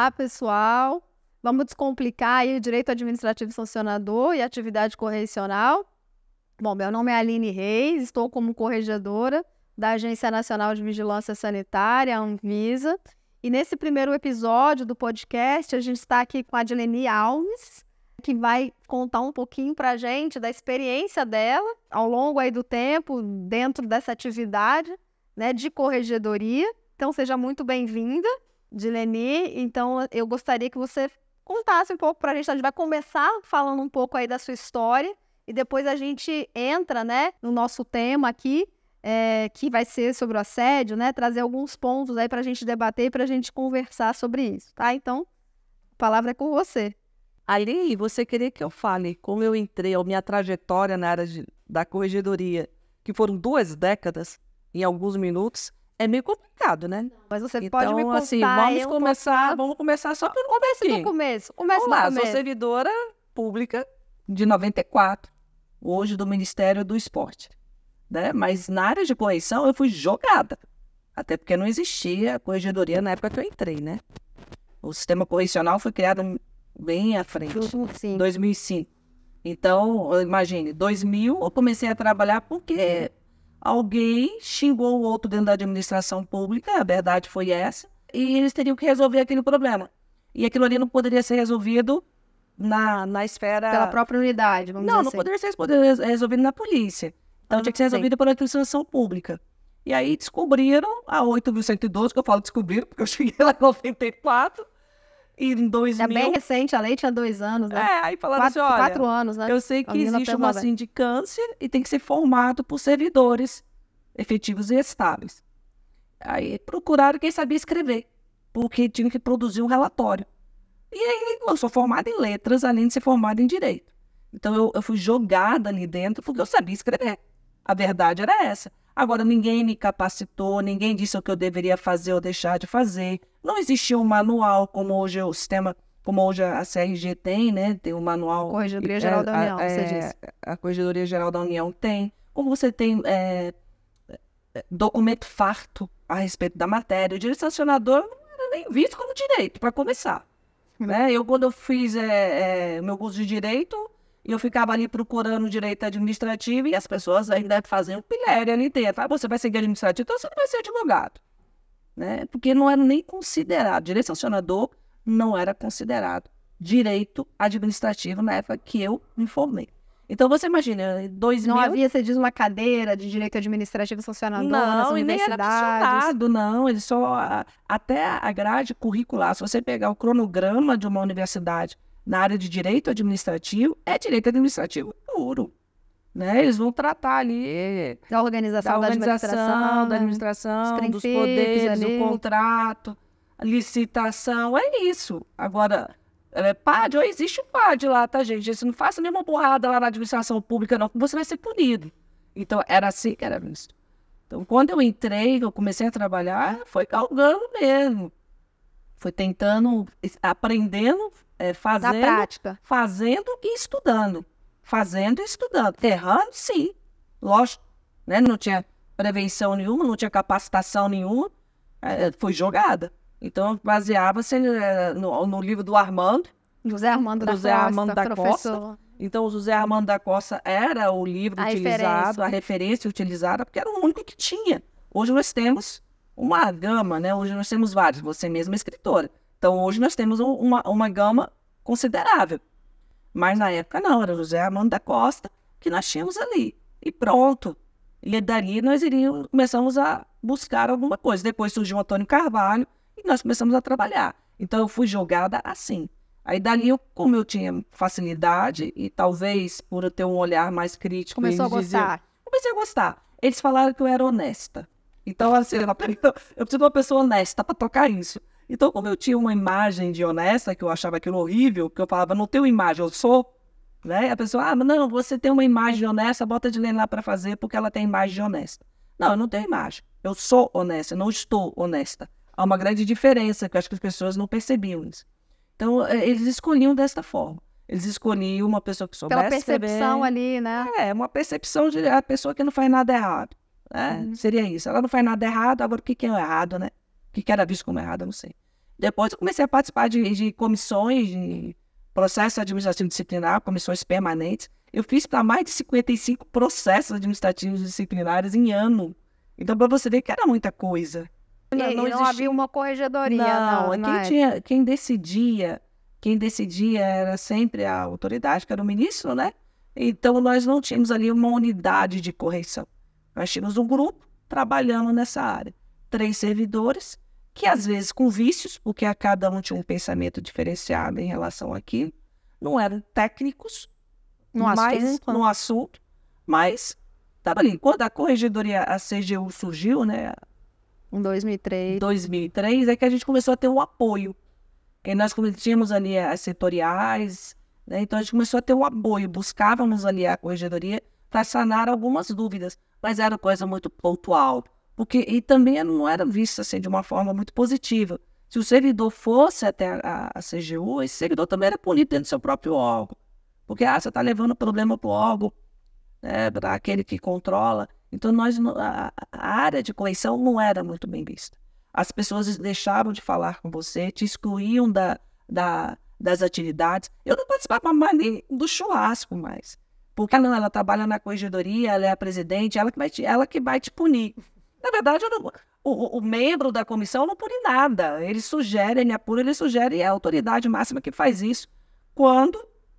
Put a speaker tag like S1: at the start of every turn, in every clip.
S1: Olá, pessoal. Vamos descomplicar aí direito administrativo sancionador e atividade correcional. Bom, meu nome é Aline Reis, estou como corregedora da Agência Nacional de Vigilância Sanitária, Anvisa. E nesse primeiro episódio do podcast, a gente está aqui com a Adilene Alves, que vai contar um pouquinho para a gente da experiência dela ao longo aí do tempo dentro dessa atividade né, de corregedoria. Então, seja muito bem-vinda de Leni. Então, eu gostaria que você contasse um pouco para a gente. A gente vai começar falando um pouco aí da sua história e depois a gente entra, né, no nosso tema aqui, é, que vai ser sobre o assédio, né? Trazer alguns pontos aí para a gente debater e para a gente conversar sobre isso, tá? Então, a palavra é com você.
S2: Ali, você queria que eu fale como eu entrei, a minha trajetória na área de, da corregedoria, que foram duas décadas, em alguns minutos, é meio complicado, né? Mas você então, pode me assim, contar. Assim, vamos começar, posso... vamos começar só pelo começo do
S1: começo. vamos lá, começo. sou servidora
S2: pública de 94, hoje do Ministério do Esporte, né? Mas na área de correção eu fui jogada, até porque não existia corregedoria na época que eu entrei, né? O sistema correcional foi criado bem à frente, 2005. 2005. Então, imagine, 2000 eu comecei a trabalhar porque alguém xingou o outro dentro da administração pública, a verdade foi essa, e eles teriam que resolver aquele problema. E aquilo ali não poderia ser resolvido na, na esfera. Pela própria unidade, vamos não, dizer. Não, não assim. poderia ser poderia eh, resolvido na polícia. Então ah, tinha que ser resolvido sim. pela administração pública. E aí descobriram a 8.112, que eu falo descobriram, porque eu cheguei lá em 94, e em 2000... É bem recente, a lei tinha dois anos, né? É, aí falaram quatro, assim, olha... Quatro anos, né? Eu sei que existe uma velho. sindicância e tem que ser formado por servidores efetivos e estáveis. Aí procuraram quem sabia escrever, porque tinha que produzir um relatório. E aí, eu sou formada em letras, além de ser formada em direito. Então, eu, eu fui jogada ali dentro porque eu sabia escrever. A verdade era essa. Agora, ninguém me capacitou, ninguém disse o que eu deveria fazer ou deixar de fazer. Não existia um manual como hoje o sistema, como hoje a CRG tem, né? Tem o um manual. Corregedoria é, Geral da União, a, você é, disse. A Corregedoria Geral da União tem. Como você tem é, é documento farto a respeito da matéria. O direito sancionador não era nem visto como direito, para começar. Hum. Né? Eu, quando eu fiz é, é meu curso de direito, e eu ficava ali procurando direito administrativo e as pessoas ainda faziam pilhéria ali dentro. Ah, você vai seguir administrativo, então você não vai ser advogado. Né? Porque não era nem considerado. Direito sancionador não era considerado direito administrativo na época que eu me formei. Então você imagina, dois Não havia, você diz, uma cadeira de direito administrativo sancionador não, nas universidades. Não, nem era funcionado, não. Ele só... Até a grade curricular, se você pegar o cronograma de uma universidade na área de direito administrativo é direito administrativo puro. Né? Eles vão tratar ali da organização da, da administração, da né? administração dos poderes, ali. do contrato, licitação, é isso. Agora, é, PAD, ou existe o PAD lá, tá, gente? Se não faça nenhuma porrada lá na administração pública, não, você vai ser punido. Então, era assim que era visto. Então, quando eu entrei, eu comecei a trabalhar, foi galgando mesmo. Foi tentando, aprendendo, é, fazendo, prática. fazendo e estudando. Fazendo e estudando. Errando, sim. Lógico. Né? Não tinha prevenção nenhuma, não tinha capacitação nenhuma. É, foi jogada. Então, baseava-se é, no, no, livro do Armando.
S1: José Armando da José Costa. Armando da professor. Costa.
S2: Então, o José Armando da Costa era o livro a utilizado, referência. a referência utilizada, porque era o único que tinha. Hoje nós temos uma gama, né? Hoje nós temos vários, você mesma é escritora. Então hoje nós temos uma, uma gama considerável. Mas na época não, era José Armando da Costa que nós tínhamos ali. E pronto. E daí nós iríamos, começamos a buscar alguma coisa. Depois surgiu o Antônio Carvalho e nós começamos a trabalhar. Então eu fui jogada assim. Aí dali, eu, como eu tinha facilidade e talvez por eu ter um olhar mais crítico... Começou a diziam, gostar. comecei a gostar. Eles falaram que eu era honesta. Então, assim, eu, eu preciso de uma pessoa honesta para tocar isso. Então, como eu tinha uma imagem de honesta, que eu achava aquilo horrível, que eu falava, não tenho imagem, eu sou. Né? A pessoa, ah, não, você tem uma imagem honesta, bota de lei lá para fazer porque ela tem imagem de honesta. Não, eu não tenho imagem. Eu sou honesta, não estou honesta. Há uma grande diferença que eu acho que as pessoas não percebiam isso. Então, é, eles escolhiam desta forma. Eles escolhiam uma pessoa que soubesse Pela percepção ali, né? É, uma percepção de a pessoa que não faz nada errado. Né? Uhum. Seria isso. Ela não faz nada errado, agora o que, que é errado, né? que, que era visto como errado, eu não sei. Depois eu comecei a participar de, de comissões, de processo administrativo disciplinar, comissões permanentes. Eu fiz para mais de 55 processos administrativos disciplinares em ano. Então, para você ver que era muita coisa. E, não, não, não havia
S1: uma corregedoria, não. É não quem, é. tinha,
S2: quem decidia, quem decidia era sempre a autoridade, que era o ministro, né? Então, nós não tínhamos ali uma unidade de correção. Nós tínhamos um grupo trabalhando nessa área três servidores, que às vezes com vícios, porque a cada um tinha um pensamento diferenciado em relação àquilo, não eram técnicos no, mas, assunto. no né? assunto, mas estava ali. Quando a corregedoria, a CGU surgiu, né? Em 2003. 2003 é que a gente começou a ter um apoio. E nós tínhamos ali as setoriais, né? então a gente começou a ter um apoio, buscávamos ali a corregedoria para sanar algumas dúvidas, mas era coisa muito pontual. Porque, e também não era visto assim de uma forma muito positiva. Se o servidor fosse até a, a CGU, esse servidor também era punido dentro do seu próprio órgão. Porque ah, você está levando o problema para o órgão, né, para aquele que controla. Então, nós, a, a área de correção não era muito bem vista. As pessoas deixavam de falar com você, te excluíam da, da, das atividades. Eu não participava mais nem do churrasco mais. Porque ela, ela trabalha na corregedoria, ela é a presidente, ela que vai te, ela que vai te punir. Na verdade, não, o, o, membro da comissão não pune nada. Ele sugere, ele apura, ele sugere, e é a autoridade máxima que faz isso. Quando,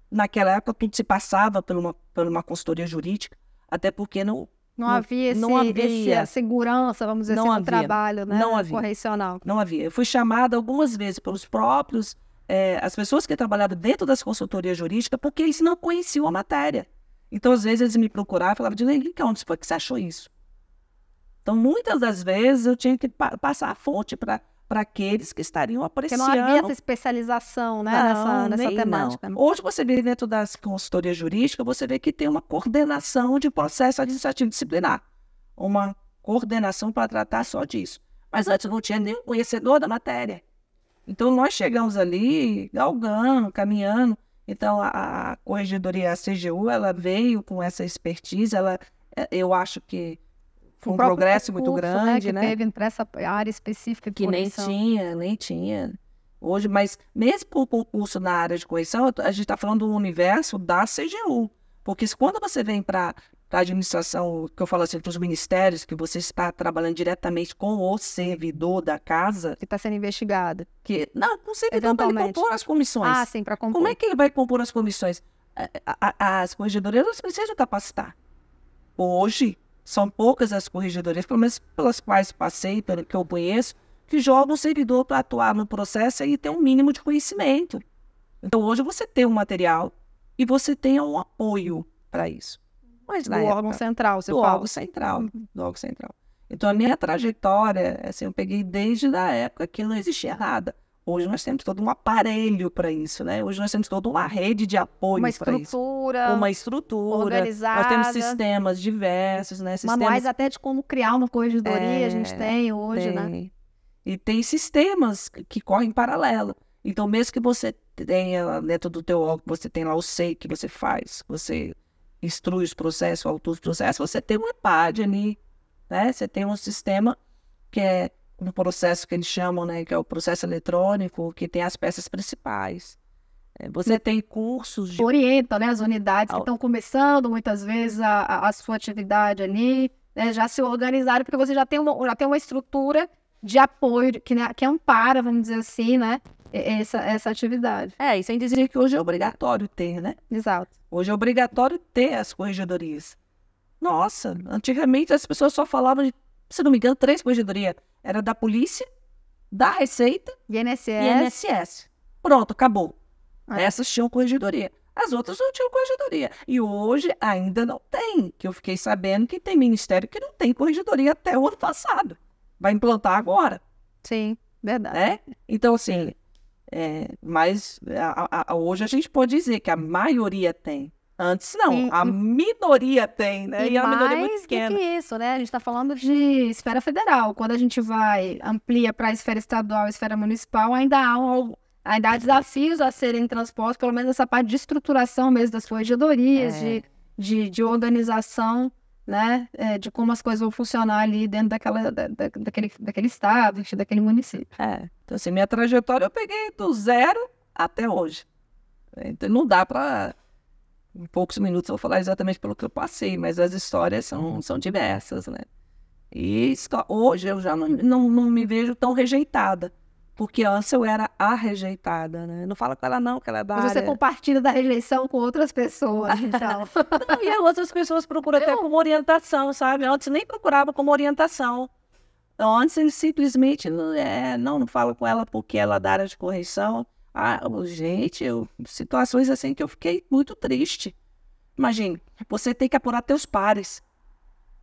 S2: naquela época, tudo se passava por uma, por uma consultoria jurídica, até porque não, não, não, havia, esse, não havia essa
S1: segurança, vamos dizer não assim, havia, trabalho né? não havia, correcional.
S2: Não havia. Eu fui chamada algumas vezes pelos próprios, é, as pessoas que trabalhavam dentro das consultorias jurídicas, porque eles não conheciam a matéria. Então, às vezes, eles me procuravam e falavam, Dilei, onde foi que você achou isso? Então, muitas das vezes eu tinha que pa passar a fonte para para aqueles que estariam apreciando. Porque não havia essa
S1: especialização né, não, nessa, nessa nem, temática. Não.
S2: Hoje você vê dentro das consultorias jurídicas, você vê que tem uma coordenação de processo administrativo disciplinar. Uma coordenação para tratar só disso. Mas antes não tinha nenhum conhecedor da matéria. Então nós chegamos ali galgando, caminhando. Então a, corregedoria, CGU, ela veio com essa expertise. Ela, é, eu acho que
S1: foi um progresso recurso, muito né, grande, né? Que né? teve
S2: para essa área específica de que correção. nem tinha, nem tinha. Hoje, mas mesmo o curso na área de correção, a gente está falando do universo da CGU. Porque quando você vem para a administração, que eu falo assim, para os ministérios, que você está trabalhando diretamente com o servidor da casa. Que está sendo investigado. Que, não, com o servidor para compor as comissões. Ah, sim, para compor. Como é que ele vai compor as comissões? As corregedoras precisam capacitar. Hoje, são poucas as corrigidorias, pelo menos pelas quais passei, pelo que eu conheço, que jogam o servidor para atuar no processo e ter um mínimo de conhecimento. Então, hoje você tem um material e você tem um apoio para isso. Mas do época, órgão central, você do fala. órgão central, do órgão central. Então, a minha trajetória, assim, eu peguei desde a época que não existia nada. Hoje nós temos todo um aparelho para isso, né? Hoje nós temos toda uma uhum. rede de apoio para isso. Uma estrutura. Organizada. Nós temos sistemas diversos, né? Sistemas... Manuais até de como criar uma corregedoria é, a gente é, tem hoje, né? tem. né? E tem sistemas que correm em paralelo. Então, mesmo que você tenha dentro do teu órgão você tem lá o SEI que você faz, você instrui os processos, autua os processos, você tem uma EPAD ali, né? Você tem um sistema que é no processo que eles chamam, né, que é o processo eletrônico, que tem as peças principais. É, você tem cursos de... Orienta, né, as unidades que estão começando muitas vezes a, a sua atividade ali, né, já se
S1: organizaram, porque você já tem uma, já tem uma estrutura de apoio que, né, que ampara, vamos dizer assim,
S2: né, essa, essa atividade. É, e sem dizer que hoje é obrigatório ter, né? Exato. Hoje é obrigatório ter as corregedorias. Nossa, antigamente as pessoas só falavam de se não me engano, três corregedorias. Era da polícia, da Receita e INSS. E INSS. Pronto, acabou. Ah. Essas tinham corregedoria. As outras não tinham corregedoria. E hoje ainda não tem, que eu fiquei sabendo que tem ministério que não tem corregedoria até o ano passado. Vai implantar agora. Sim, verdade. Né? Então, assim, é, mas a, a, hoje a gente pode dizer que a maioria tem. Antes não, a minoria tem, né? E, e a minoria é muito pequena. Que
S1: isso, né? A gente está falando de esfera federal. Quando a gente vai amplia para a esfera estadual, esfera municipal, ainda há, um, ainda há desafios a serem transpostos, pelo menos essa parte de estruturação mesmo das corregedorias, é. de, de, de, organização, né? É, de como as coisas vão funcionar ali dentro daquela, da, da, daquele, daquele estado, daquele município. É.
S2: Então, assim, minha trajetória eu peguei do zero até hoje. Então, não dá para em poucos minutos eu vou falar exatamente pelo que eu passei, mas as histórias são, são diversas, né? E hoje eu já não, não, não me vejo tão rejeitada, porque antes eu era a rejeitada, né? não fala com ela não, que ela é da Mas área... você
S1: compartilha da rejeição com outras pessoas,
S2: então. não, e outras pessoas procuram eu... até como orientação, sabe? Antes nem procurava como orientação. Antes eles simplesmente, é, não, não falo com ela porque ela é da área de correção, ah, gente, eu, situações assim que eu fiquei muito triste. Imagine, você tem que apurar teus pares.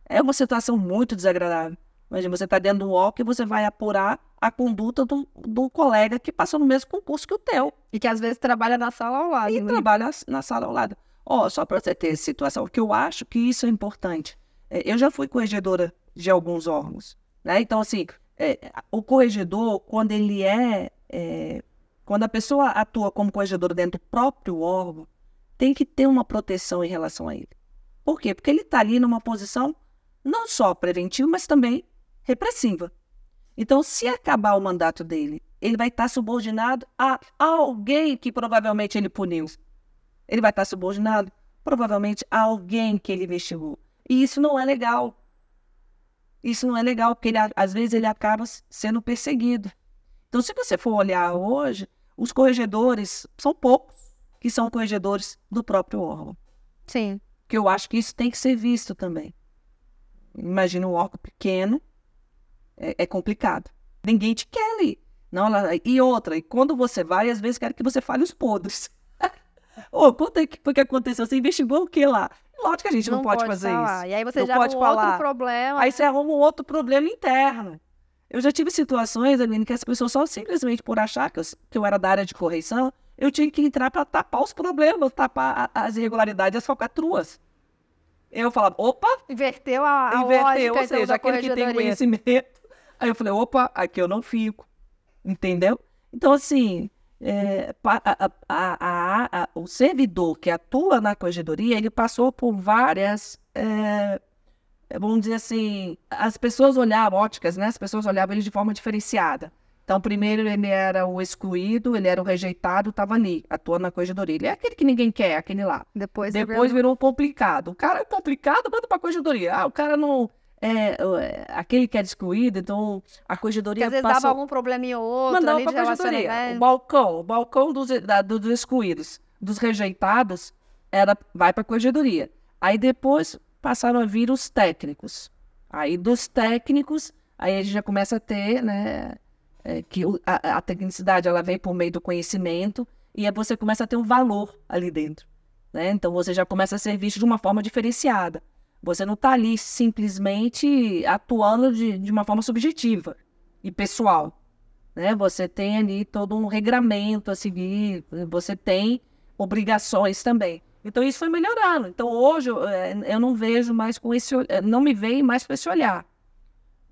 S2: É uma situação muito desagradável. Imagina, você está dentro do walk e você vai apurar a conduta do, do colega que passou no mesmo concurso que o teu. E que às vezes trabalha na sala ao lado. E né? trabalha na sala ao lado. Ó, oh, só para você ter situação, que eu acho que isso é importante. É, eu já fui corregedora de alguns órgãos, né? Então, assim, é, o corregedor, quando ele é, é quando a pessoa atua como corregedor dentro do próprio órgão, tem que ter uma proteção em relação a ele. Por quê? Porque ele está ali numa posição não só preventiva, mas também repressiva. Então, se acabar o mandato dele, ele vai estar tá subordinado a alguém que provavelmente ele puniu. Ele vai estar tá subordinado, provavelmente, a alguém que ele investigou. E isso não é legal. Isso não é legal, porque ele, às vezes ele acaba sendo perseguido. Então, se você for olhar hoje, os corregedores são poucos que são corregedores do próprio órgão. Sim. Que eu acho que isso tem que ser visto também. Imagina um órgão pequeno, é, é complicado. Ninguém te quer ali. Não, ela... E outra, e quando você vai, às vezes quer que você fale os podres. Ô, oh, conta o que foi que aconteceu? Você investigou o que lá? Lógico que a gente não, não pode, pode, fazer falar. isso. E aí você não já pode falar. outro problema. Aí você arruma um outro problema interno. Eu já tive situações, Aline, que as pessoas só simplesmente por achar que eu, que eu era da área de correção, eu tinha que entrar para tapar os problemas, tapar as irregularidades, as falcatruas. Eu falava, opa!
S1: Inverteu a, a inverteu, lógica, ou então, seja, aquele que tem conhecimento.
S2: Aí eu falei, opa, aqui eu não fico. Entendeu? Então, assim, é, a, a, o servidor que atua na corregedoria, ele passou por várias é, vamos dizer assim, as pessoas olhavam, óticas, né? As pessoas olhavam ele de forma diferenciada. Então, primeiro ele era o excluído, ele era o rejeitado, estava ali, atuando na corredoria. Ele é aquele que ninguém quer, aquele lá. Depois, Depois virou... virou complicado. O cara é complicado, manda pra corredoria. Ah, o cara não... É, é, aquele que era excluído, então a corregedoria Porque às vezes passou... dava algum
S1: problema ou outro Mandava ali pra de corregedoria. O
S2: balcão, o balcão dos, da, dos excluídos, dos rejeitados, era, vai pra corredoria. Aí depois passaram a vir os técnicos. Aí dos técnicos, aí a gente já começa a ter, né, é, que a, a, tecnicidade ela vem por meio do conhecimento e aí você começa a ter um valor ali dentro, né? Então você já começa a ser visto de uma forma diferenciada. Você não está ali simplesmente atuando de, de uma forma subjetiva e pessoal, né? Você tem ali todo um regramento a seguir, você tem obrigações também. Então isso foi melhorando. Então hoje eu eh, não vejo mais com esse, eh, não me veem mais com esse olhar.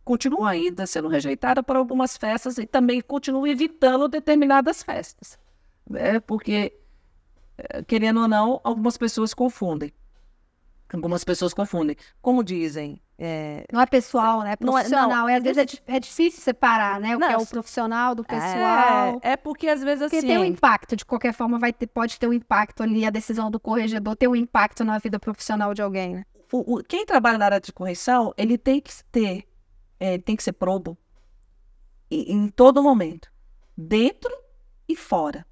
S2: Continuo ainda sendo rejeitada por algumas festas e também continuo evitando determinadas festas, né? Porque eh, querendo ou não, algumas pessoas confundem. Algumas pessoas confundem. Como dizem, é... Não é pessoal, né? É profissional. Não, não, às vezes
S1: é, é, difícil separar, né? O não, que é o profissional do é, pessoal. É, é porque às vezes assim. Porque tem um impacto, de qualquer forma, vai ter, pode ter um impacto ali, a decisão do corregedor ter um
S2: impacto na vida profissional de alguém, né? O, o, quem trabalha na área de correção, ele tem que ter, é, tem que ser probo em todo momento, dentro e fora.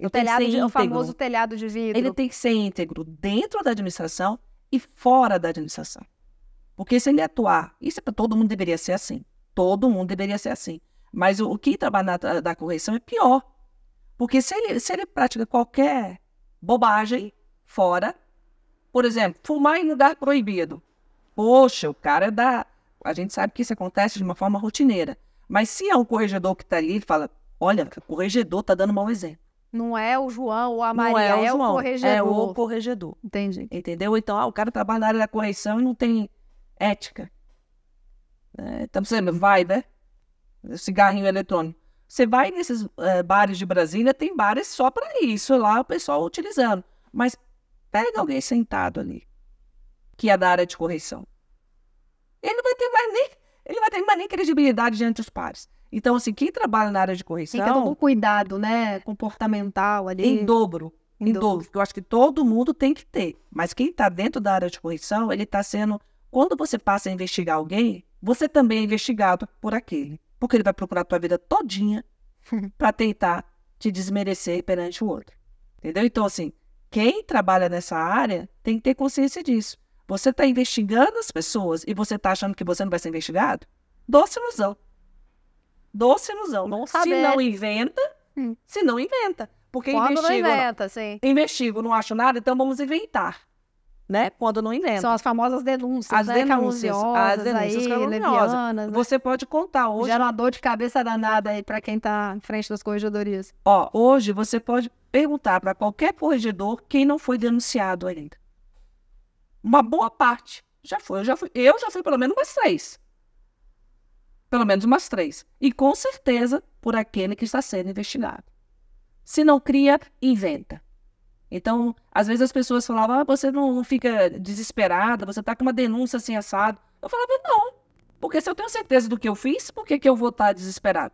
S2: O, telhado de, o famoso
S1: telhado de vidro. Ele tem
S2: que ser íntegro dentro da administração e fora da administração. Porque se ele atuar, isso é para todo mundo deveria ser assim. Todo mundo deveria ser assim. Mas o, o que trabalha na, da correção é pior. Porque se ele, se ele pratica qualquer bobagem fora, por exemplo, fumar em lugar proibido. Poxa, o cara dá. A gente sabe que isso acontece de uma forma rotineira. Mas se é um corregedor que está ali e fala: olha, o corregedor está dando mau exemplo.
S1: Não é o João ou a Maria, é, é o, João, é o corregedor. É o
S2: corregedor. Entendi. Entendeu? Então, ah, o cara trabalha na área da correção e não tem ética. É, então, você vai, né? Cigarrinho eletrônico. Você vai nesses eh, bares de Brasília, tem bares só para isso, lá o pessoal utilizando. Mas pega alguém sentado ali, que é da área de correção. Ele não vai ter mais nem, ele vai ter mais nem credibilidade diante dos pares. Então, assim, quem trabalha na área de correção. Tem que um
S1: cuidado, né? Comportamental ali. Em
S2: dobro. Em, em dobro. dobro. Eu acho que todo mundo tem que ter. Mas quem está dentro da área de correção, ele está sendo quando você passa a investigar alguém, você também é investigado por aquele. Porque ele vai procurar a tua vida todinha para tentar te desmerecer perante o outro. Entendeu? Então, assim, quem trabalha nessa área tem que ter consciência disso. Você está investigando as pessoas e você está achando que você não vai ser investigado? Doce ilusão. Doce ilusão. Bom saber. Se não inventa, hum. se não inventa. Porque Quando investigo. Não inventa, não, sim. Investigo, não acho nada, então vamos inventar né? Quando não inventa. São as famosas denúncias, as né? denúncias, as denúncias aí, né? Você né?
S1: pode contar hoje. Gera uma dor de cabeça danada aí para quem está em frente das
S2: corregedorias. Ó, hoje você pode perguntar para qualquer corregedor quem não foi denunciado ainda. Uma boa parte já foi, eu já fui, eu já fui pelo menos umas três. Pelo menos umas três. E com certeza por aquele que está sendo investigado. Se não cria, inventa. Então, às vezes as pessoas falavam, ah, você não fica desesperada, você tá com uma denúncia assim assado. Eu falava, não, porque se eu tenho certeza do que eu fiz, por que, que eu vou estar tá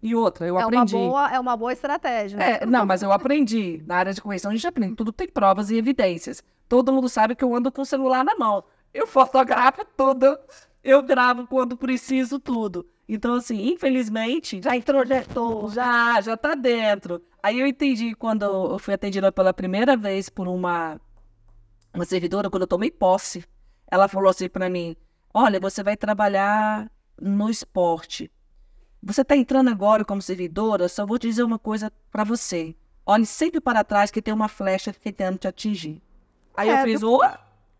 S2: E outra, eu é aprendi. Uma boa,
S1: é uma boa estratégia. Né? É,
S2: não, mas eu aprendi. Na área de correção, a gente aprende. Tudo tem provas e evidências. Todo mundo sabe que eu ando com o celular na mão. Eu fotografo tudo. Eu gravo quando preciso tudo. Então, assim, infelizmente, já introjetou, já, já tá dentro. Aí eu entendi quando eu fui atendida pela primeira vez por uma, uma servidora, quando eu tomei posse, ela falou assim para mim: Olha, você vai trabalhar no esporte. Você está entrando agora como servidora, só vou dizer uma coisa para você. Olhe sempre para trás que tem uma flecha tentando te atingir. Aí é, eu fiz, do...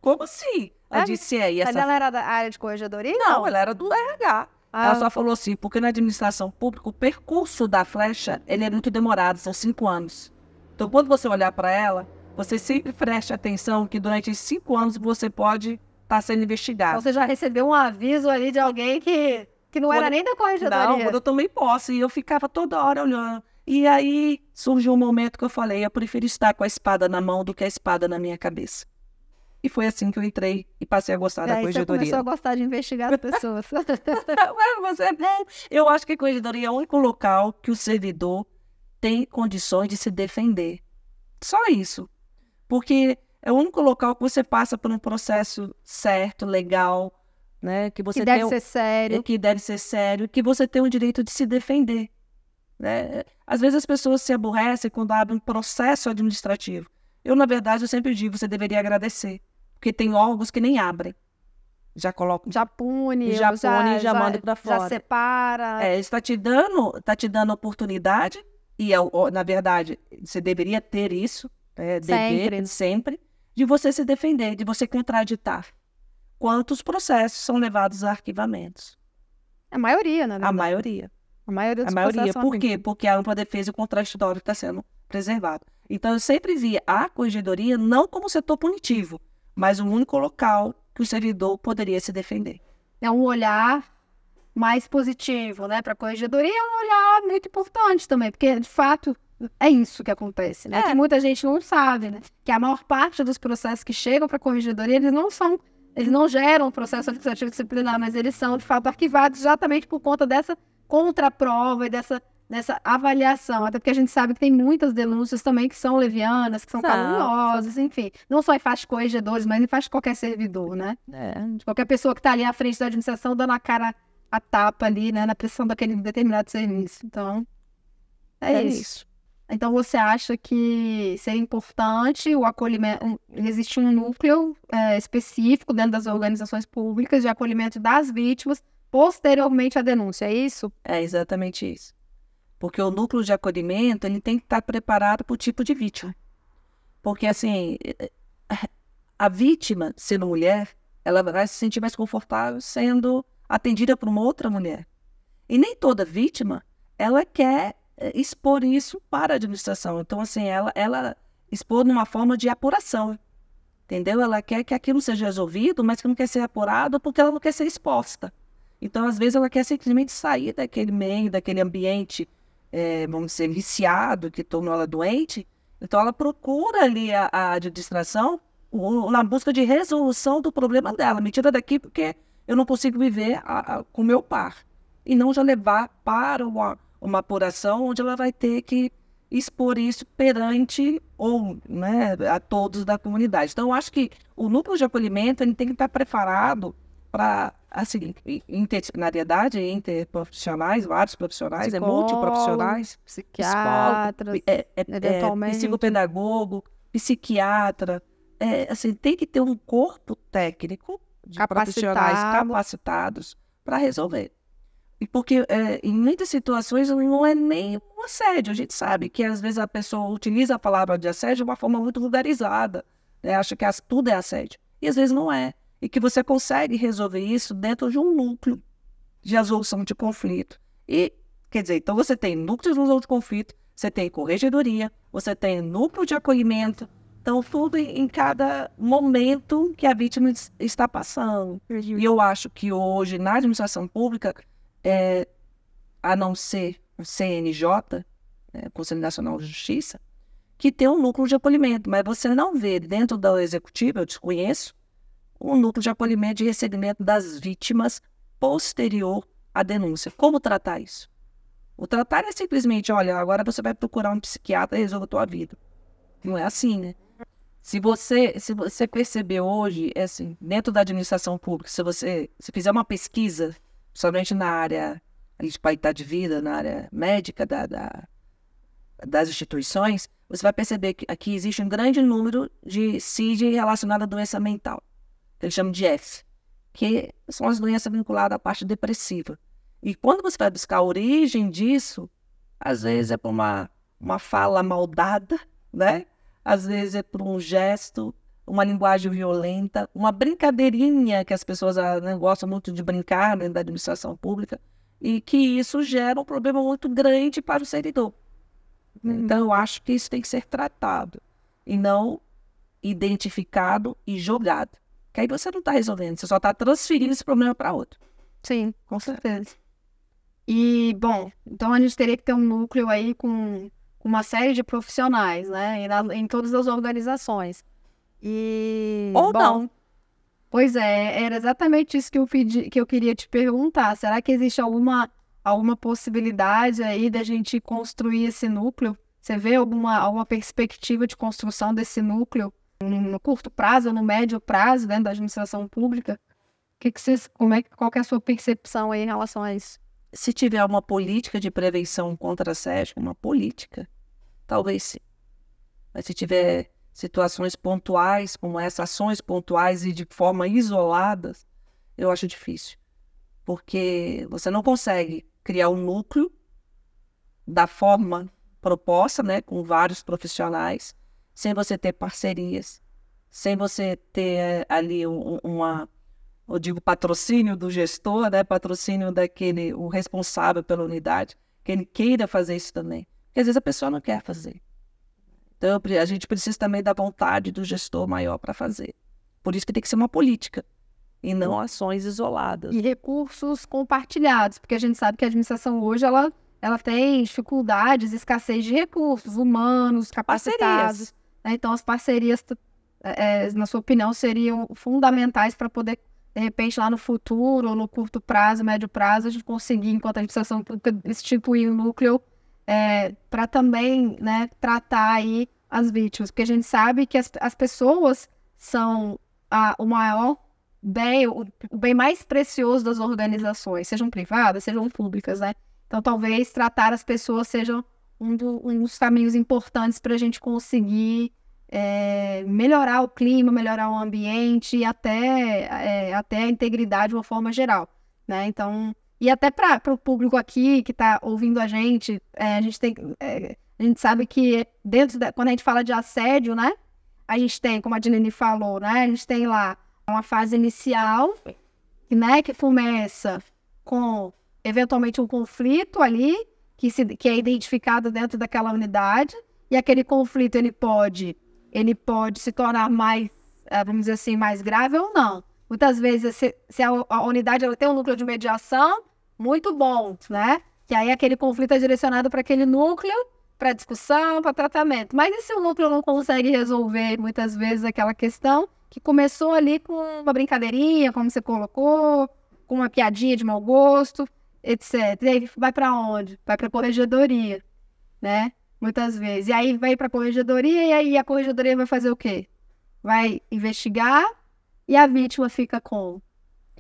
S2: como assim? Ela disse, é, e essa... Mas ela
S1: era da área de corregedoria? não,
S2: ela era do RH. Ah. Ela só falou assim, porque na administração pública o percurso da flecha ele é muito demorado, são cinco anos. Então, quando você olhar para ela, você sempre preste atenção que durante cinco anos você pode estar tá sendo investigado. Então, você já
S1: recebeu um aviso ali de alguém que, que não quando, era nem da corregedoria. Não, quando eu
S2: tomei posse, eu ficava toda hora olhando. E aí surgiu um momento que eu falei, eu prefiro estar com a espada na mão do que a espada na minha cabeça. E foi assim que eu entrei e passei a gostar Daí da é, corregedoria. Você começou
S1: a gostar de investigar as
S2: pessoas. É, eu acho que a corregedoria é o único local que o servidor tem condições de se defender. Só isso. Porque é o único local que você passa por um processo certo, legal, né? Que você que deve tem, ser sério. Que deve ser sério, que você tem o direito de se defender. Né? Às vezes as pessoas se aborrecem quando abrem um processo administrativo. Eu, na verdade, eu sempre digo, você deveria agradecer. Porque tem órgãos que nem abrem. Já coloca. Já pune, já pune, já, já manda para fora. Já
S1: separa. É, isso
S2: está te dando, tá te dando oportunidade e é na verdade você deveria ter isso, é, dever sempre, de você se defender, de você contraditar. Quantos processos são levados a arquivamentos? A maioria, né? A maioria. A maioria dos A maioria. Por quê? Porque a ampla defesa e o contraditório está sendo preservado. Então, eu sempre vi a corregedoria não como setor punitivo, mas o único local que o servidor poderia se defender. É um
S1: olhar mais
S2: positivo, né, para a corregedoria, é um olhar muito importante também,
S1: porque de fato é isso que acontece, né? É. Que muita gente não sabe, né? Que a maior parte dos processos que chegam para a corregedoria, eles não são, eles não geram processo administrativo disciplinar, mas eles são de fato arquivados exatamente por conta dessa contraprova e dessa nessa avaliação, até porque a gente sabe que tem muitas denúncias também que são levianas, que são caluniosas, enfim, não só em faixa de corregedores, mas em faixa de qualquer servidor, né? É. Qualquer pessoa que está ali à frente da administração dando a cara a tapa ali, né, na pressão daquele determinado serviço. Então,
S2: é, é isso. isso.
S1: Então, você acha que seria importante o acolhimento, existe um núcleo é, específico dentro das organizações públicas de acolhimento das vítimas
S2: posteriormente à denúncia, é isso? É exatamente isso. Porque o núcleo de acolhimento ele tem que estar preparado para o tipo de vítima. Porque, assim, a vítima, sendo mulher, ela vai se sentir mais confortável sendo atendida por uma outra mulher. E nem toda vítima, ela quer eh, expor isso para a administração. Então, assim, ela, ela expor numa forma de apuração. Entendeu? Ela quer que aquilo seja resolvido, mas que não quer ser apurado porque ela não quer ser exposta. Então, às vezes, ela quer simplesmente sair daquele meio, daquele ambiente é, vamos dizer, viciado, que tornou ela doente, então ela procura ali a, a distração o, na busca de resolução do problema dela. Me tira daqui porque eu não consigo viver a, a, com meu par. E não já levar para uma, uma apuração onde ela vai ter que expor isso perante ou né, a todos da comunidade. Então, eu acho que o núcleo de acolhimento ele tem que estar preparado para assim, interdisciplinariedade entre profissionais, vários profissionais, Psicólogo, é, multiprofissionais, psiquiatras, é, é, é, eventualmente. É, psicopedagogo, psiquiatra, é, assim, tem que ter um corpo técnico de Capacitado. profissionais capacitados para resolver. E porque é, em muitas situações não é nem um assédio, a gente sabe que às vezes a pessoa utiliza a palavra de assédio de uma forma muito vulgarizada, né? acha que as, tudo é assédio, e às vezes não é e que você consegue resolver isso dentro de um núcleo de resolução de conflito. E, quer dizer, então você tem núcleo de resolução de conflito, você tem corregedoria, você tem núcleo de acolhimento, então, tudo em cada momento que a vítima está passando. E eu acho que hoje, na administração pública, é, a não ser o CNJ, né, Conselho Nacional de Justiça, que tem um núcleo de acolhimento, mas você não vê dentro da executiva, eu desconheço, um núcleo de acolhimento e recebimento das vítimas posterior à denúncia. Como tratar isso? O tratar é simplesmente, olha, agora você vai procurar um psiquiatra e resolva a tua vida. Não é assim, né? Se você, se você perceber hoje, é assim, dentro da administração pública, se você se fizer uma pesquisa, somente na área de qualidade de vida, na área médica da, da, das instituições, você vai perceber que aqui existe um grande número de CID relacionado à doença mental que eles chamam de F, que são as doenças vinculadas à parte depressiva. E quando você vai buscar a origem disso, às vezes é por uma, uma fala maldada, né? Às vezes é por um gesto, uma linguagem violenta, uma brincadeirinha que as pessoas ah, né, gostam muito de brincar dentro né, da administração pública, e que isso gera um problema muito grande para o servidor. Uhum. Então, eu acho que isso tem que ser tratado, e não identificado e jogado. Que aí você não está resolvendo, você só está transferindo esse problema para outro.
S1: Sim. Com certeza. E, bom, então a gente teria que ter um núcleo aí com, com uma série de profissionais, né? Em, em todas as organizações. E. Ou bom, não. Pois é, era exatamente isso que eu, pedi, que eu queria te perguntar. Será que existe alguma, alguma possibilidade aí da gente construir esse núcleo? Você vê alguma, alguma perspectiva de construção desse núcleo no curto prazo, no médio prazo, dentro né, da administração pública? Que que vocês, como é, qual é a sua
S2: percepção aí em relação a isso? Se tiver uma política de prevenção contra assédio, uma política, talvez sim. Mas se tiver situações pontuais como essas, ações pontuais e de forma isolada, eu acho difícil. Porque você não consegue criar um núcleo da forma proposta, né, com vários profissionais, sem você ter parcerias, sem você ter eh, ali um, uma, eu digo patrocínio do gestor, né? patrocínio daquele, o responsável pela unidade, que ele queira fazer isso também. Porque às vezes a pessoa não quer fazer. Então a gente precisa também da vontade do gestor maior para fazer. Por isso que tem que ser uma política e não ações isoladas. E recursos
S1: compartilhados, porque a gente sabe que a administração hoje ela, ela tem dificuldades, escassez de recursos humanos, capacitados. Parcerias. Né? Então, as parcerias, é, é, na sua opinião, seriam fundamentais para poder, de repente, lá no futuro, ou no curto prazo, médio prazo, a gente conseguir, enquanto a administração pública, instituir um núcleo é, para também né, tratar aí as vítimas. Porque a gente sabe que as, as pessoas são a, o maior bem, o, o bem mais precioso das organizações, sejam privadas, sejam públicas, né? Então, talvez tratar as pessoas sejam um, do, um dos caminhos importantes para a gente conseguir é, melhorar o clima, melhorar o ambiente e até, é, até a integridade de uma forma geral, né? Então, e até para o público aqui que está ouvindo a gente, é, a gente tem, é, a gente sabe que dentro da, quando a gente fala de assédio, né? A gente tem, como a Dinene falou, né? A gente tem lá uma fase inicial, né? Que começa com eventualmente um conflito ali, que, se, que é identificado dentro daquela unidade e aquele conflito ele pode ele pode se tornar mais eh, vamos dizer assim mais grave ou não muitas vezes se, se a, a, unidade ela tem um núcleo de mediação muito bom né que aí aquele conflito é direcionado para aquele núcleo para discussão para tratamento mas e se o núcleo não consegue resolver muitas vezes aquela questão que começou ali com uma brincadeirinha como você colocou com uma piadinha de mau gosto etc. E aí vai para onde? Vai para a corregedoria, né? Muitas vezes. E aí vai para a corregedoria e aí a corregedoria vai fazer o quê? Vai investigar e a vítima fica com.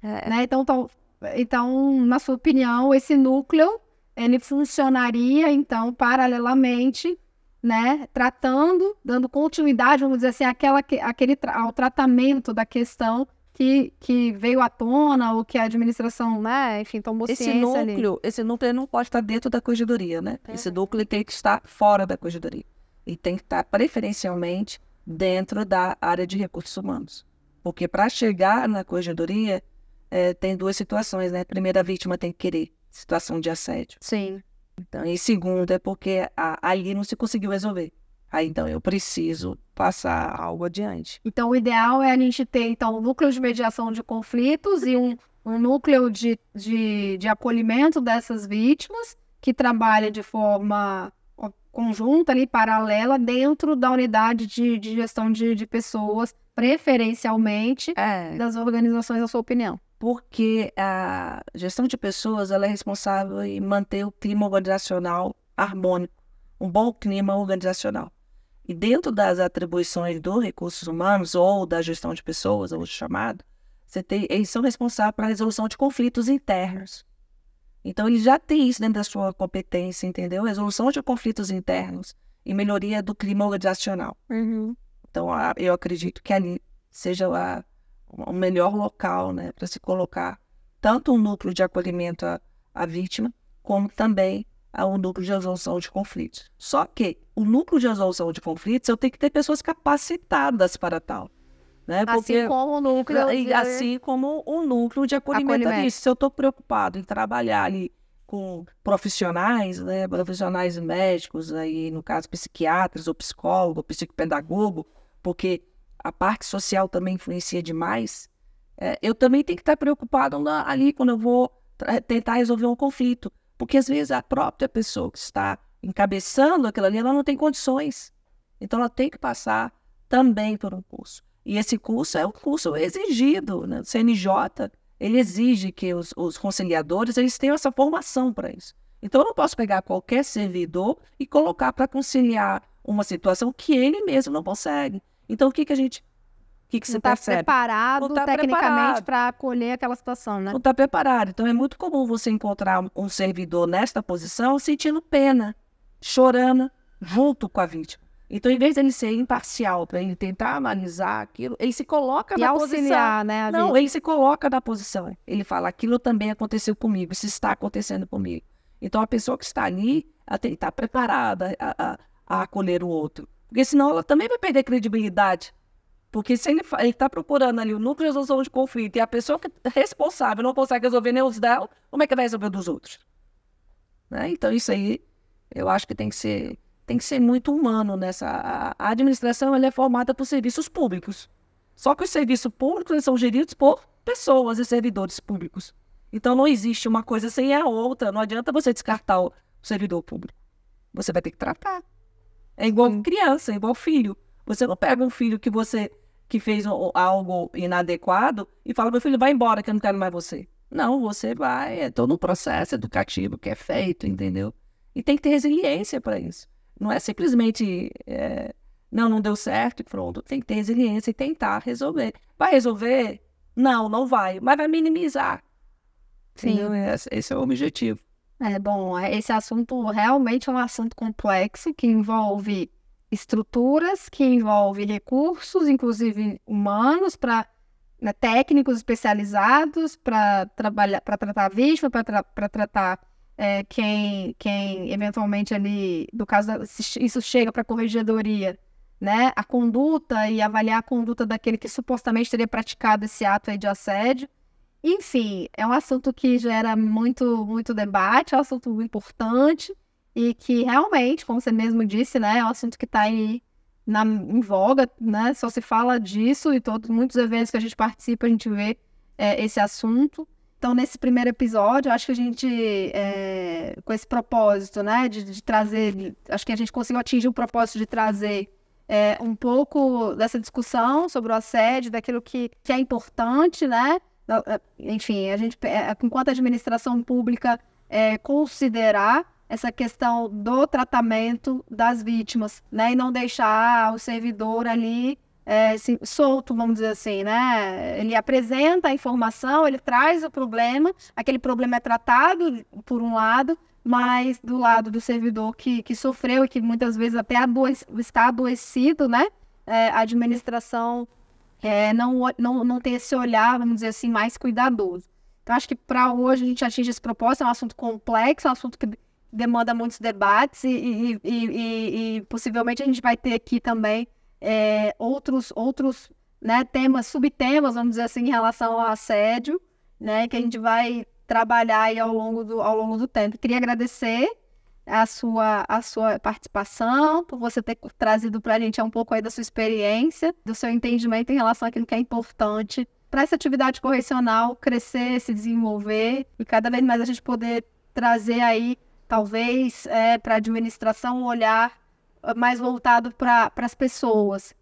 S1: É. Né? Então, então, então, na sua opinião, esse núcleo ele funcionaria, então, paralelamente, né? Tratando, dando continuidade, vamos dizer assim, àquela, àquele, ao tratamento da questão que, que veio à tona ou que a administração, né, enfim, tomou esse núcleo, ali.
S2: Esse núcleo não pode estar dentro da corregedoria, né? É. Esse núcleo tem que estar fora da corregedoria e tem que estar preferencialmente dentro da área de recursos humanos. Porque para chegar na corregedoria, é, tem duas situações, né? Primeiro, a vítima tem que querer situação de assédio. Sim. Então, e segundo, é porque a, ali não se conseguiu resolver. Aí, então, eu preciso passar algo adiante. Então,
S1: o ideal é a gente ter, então, um núcleo de mediação de conflitos e um, um núcleo de, de, de acolhimento dessas vítimas que trabalha de forma conjunta ali, paralela, dentro da unidade de, de gestão de, de pessoas,
S2: preferencialmente é. das organizações, na sua opinião porque a gestão de pessoas ela é responsável em manter o clima organizacional harmônico, um bom clima organizacional. E dentro das atribuições do recursos humanos ou da gestão de pessoas, ou chamado, você tem, eles são responsáveis pela resolução de conflitos internos. Então, ele já tem isso dentro da sua competência, entendeu? Resolução de conflitos internos e melhoria do clima organizacional. Uhum. Então, eu acredito que ali seja lá o melhor local né, para se colocar tanto um núcleo de acolhimento à, à vítima, como também o núcleo de resolução de conflitos. Só que o núcleo de resolução de conflitos eu tenho que ter pessoas capacitadas para tal. Né? Assim porque, assim como o núcleo. De... Assim como o núcleo de acolhimento, acolhimento. Se eu estou preocupado em trabalhar ali com profissionais, né? profissionais médicos, aí, no caso, psiquiatras ou psicólogo, psicopedagogo, porque a parte social também influencia demais. É, eu também tenho que estar preocupado na, ali quando eu vou tentar resolver um conflito. Porque às vezes a própria pessoa que está encabeçando aquela linha ela não tem condições. Então ela tem que passar também por um curso. E esse curso é um curso exigido. Né? O CNJ ele exige que os, os conciliadores eles tenham essa formação para isso. Então eu não posso pegar qualquer servidor e colocar para conciliar uma situação que ele mesmo não consegue. Então o que, que a gente que, que você está percebe? Preparado, não tá tecnicamente
S1: para acolher aquela situação, né? Não está
S2: preparado. Então é muito comum você encontrar um servidor nesta posição sentindo pena, chorando junto com a vítima. Então, em vez dele ser imparcial, para ele tentar analisar aquilo, ele se coloca e na auxiliar, posição. Né, Não, ele se coloca na posição. Ele fala: aquilo também aconteceu comigo, isso está acontecendo comigo. Então, a pessoa que está ali, ela tem que estar tá preparada a, a, a acolher o outro. Porque senão ela também vai perder credibilidade porque se ele está procurando ali o núcleo de resolução de conflito e a pessoa que é responsável não consegue resolver nem os dela, como é que vai resolver dos outros? Né? Então, isso aí, eu acho que tem que ser, tem que ser muito humano nessa. A administração ela é formada por serviços públicos. Só que os serviços públicos são geridos por pessoas e servidores públicos. Então, não existe uma coisa sem a outra. Não adianta você descartar o servidor público. Você vai ter que tratar. É igual criança, é igual filho. Você não pega um filho que você que fez algo inadequado e fala: meu filho, vai embora que eu não quero mais você. Não, você vai, é todo um processo educativo que é feito, entendeu? E tem que ter resiliência para isso. Não é simplesmente, é, não, não deu certo, pronto. Tem que ter resiliência e tentar resolver. Vai resolver? Não, não vai, mas vai minimizar.
S1: Sim. É,
S2: esse é o objetivo. É bom, é, esse assunto realmente é um assunto complexo
S1: que envolve estruturas que envolvem recursos, inclusive humanos, para né, técnicos especializados para trabalhar, para tratar vítima, para tra tratar é, quem, quem eventualmente ali, do caso isso chega para a corregedoria, né, a conduta e avaliar a conduta daquele que supostamente teria praticado esse ato de assédio. Enfim, é um assunto que gera muito, muito debate, é um assunto importante e que realmente, como você mesmo disse, né, é um assunto que está aí na, em voga, né, só se fala disso e todos muitos eventos que a gente participa a gente vê é, esse assunto. Então, nesse primeiro episódio, acho que a gente, é, com esse propósito, né, de, de, trazer, acho que a gente conseguiu atingir o propósito de trazer é, um pouco dessa discussão sobre o assédio, daquilo que, que é importante, né, enfim, a gente, enquanto é, a administração pública é, considerar essa questão do tratamento das vítimas, né? E não deixar o servidor ali é, solto, vamos dizer assim, né? Ele apresenta a informação, ele traz o problema, aquele problema é tratado por um lado, mas do lado do servidor que, que sofreu e que muitas vezes até adoe está adoecido, né? É, a administração é, não, não, não tem esse olhar, vamos dizer assim, mais cuidadoso. Então, acho que para hoje a gente atinge esse propósito, é um assunto complexo, é um assunto que demanda muitos debates e, e, e, e, possivelmente a gente vai ter aqui também é, outros, outros né, temas, subtemas, vamos dizer assim, em relação ao assédio, né, que a gente vai trabalhar aí ao longo do, ao longo do tempo. Queria agradecer a sua, a sua participação, por você ter trazido para a gente um pouco aí da sua experiência, do seu entendimento em relação àquilo que é importante para essa atividade correcional crescer, se desenvolver e cada vez mais a gente poder trazer aí Talvez é, para a administração um olhar ah, mais voltado para as pessoas,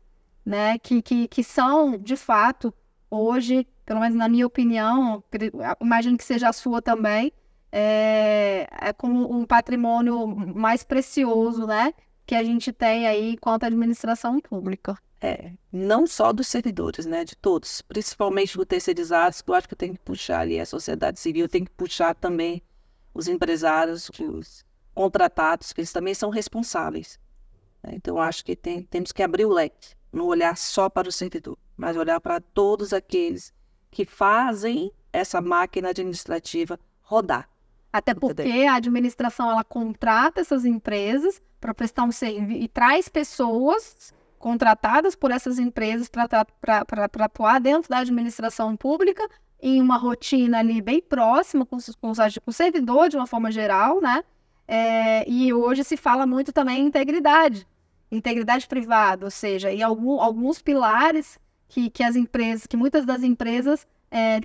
S1: né? Que, que, que são, de fato, hoje, pelo menos na minha opinião, ah, imagino que seja a sua também, é, é como um patrimônio mais precioso, né? Que a gente tem aí quanto à administração pública. É,
S2: não só dos servidores, né? De todos, principalmente do terceirizado, eu acho que tem que puxar ali a sociedade civil, tem que puxar também os empresários, os contratados, que eles também são responsáveis. Né? Então, acho que tem, temos que abrir o leque, não olhar só para o servidor, mas olhar para todos aqueles que fazem essa máquina administrativa rodar.
S1: Até porque a administração ela contrata essas empresas para prestar um serviço e traz pessoas contratadas por essas empresas para atuar dentro da administração pública em uma rotina ali bem próxima com, com, com o servidor de uma forma geral, né? É, e hoje se fala muito também em integridade, integridade privada, ou seja, e algum, alguns pilares que, que as empresas, que muitas das empresas, é,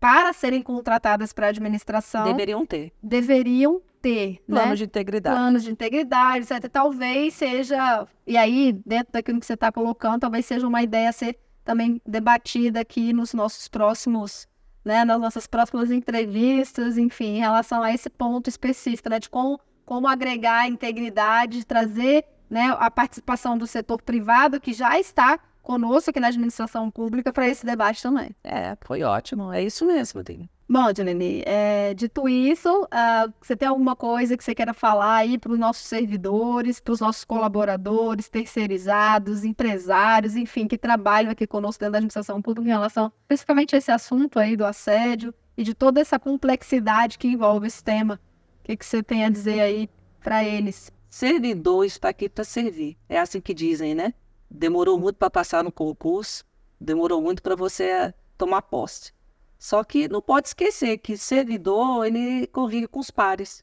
S1: para serem contratadas para administração, deveriam ter. Deveriam ter. Planos né? de integridade. Planos de integridade, etc. Talvez seja, e aí, dentro daquilo que você está colocando, talvez seja uma ideia a ser também debatida aqui nos nossos próximos né, nas nossas próximas entrevistas, enfim, em relação a esse ponto específico, né, de como, como agregar integridade, trazer né, a participação do setor privado, que já está conosco aqui na administração pública, para esse debate também. É,
S2: foi ótimo, é isso mesmo, Dini. Bom, Leni. É,
S1: dito isso, uh, você tem alguma coisa que você queira falar aí para os nossos servidores, para os nossos colaboradores, terceirizados, empresários, enfim, que trabalham aqui conosco dentro da administração pública em relação principalmente a esse assunto aí do assédio e de toda essa complexidade que envolve esse tema? O que, que você tem a dizer aí para eles?
S2: Servidor está aqui para servir. É assim que dizem, né? Demorou muito para passar no concurso, demorou muito para você tomar posse só que não pode esquecer que servidor ele convive com os pares,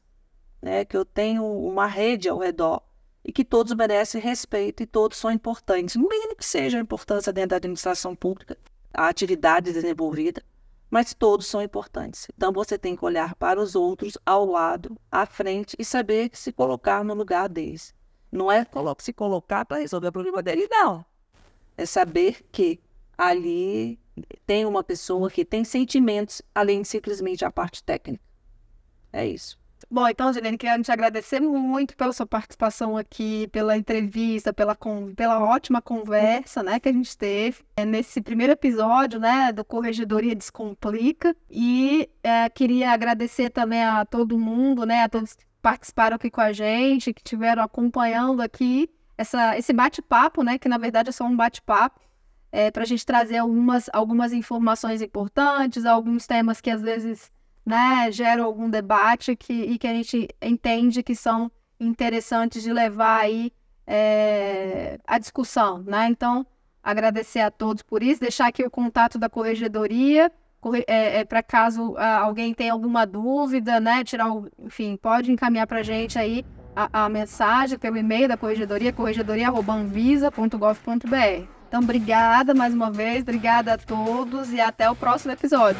S2: né? que eu tenho uma rede ao redor e que todos merecem respeito e todos são importantes, mesmo que seja a importância dentro da administração pública, a atividade desenvolvida, mas todos são importantes. Então você tem que olhar para os outros ao lado, à frente e saber se colocar no lugar deles. Não é se colocar para resolver o problema deles, não. É saber que ali tem uma pessoa que tem sentimentos além de simplesmente a parte técnica. É isso. Bom, então, Juliane, quero te agradecer muito pela sua participação
S1: aqui, pela entrevista, pela, pela ótima conversa né, que a gente teve é, nesse primeiro episódio né, do Corregedoria Descomplica. E é, queria agradecer também a todo mundo, né, a todos que participaram aqui com a gente, que estiveram acompanhando aqui essa, esse bate-papo, né, que na verdade é só um bate-papo é, para a gente trazer algumas, algumas informações importantes, alguns temas que às vezes né, geram algum debate que, e que a gente entende que são interessantes de levar aí é, a discussão. Né? Então, agradecer a todos por isso, deixar aqui o contato da corregedoria. É, é, para caso ah, alguém tenha alguma dúvida, né, tirar, enfim, pode encaminhar para a gente aí a, a, mensagem pelo e-mail da corregedoria, corregedoria.anvisa.gov.br. Então, obrigada mais uma vez, obrigada a todos e até o próximo episódio.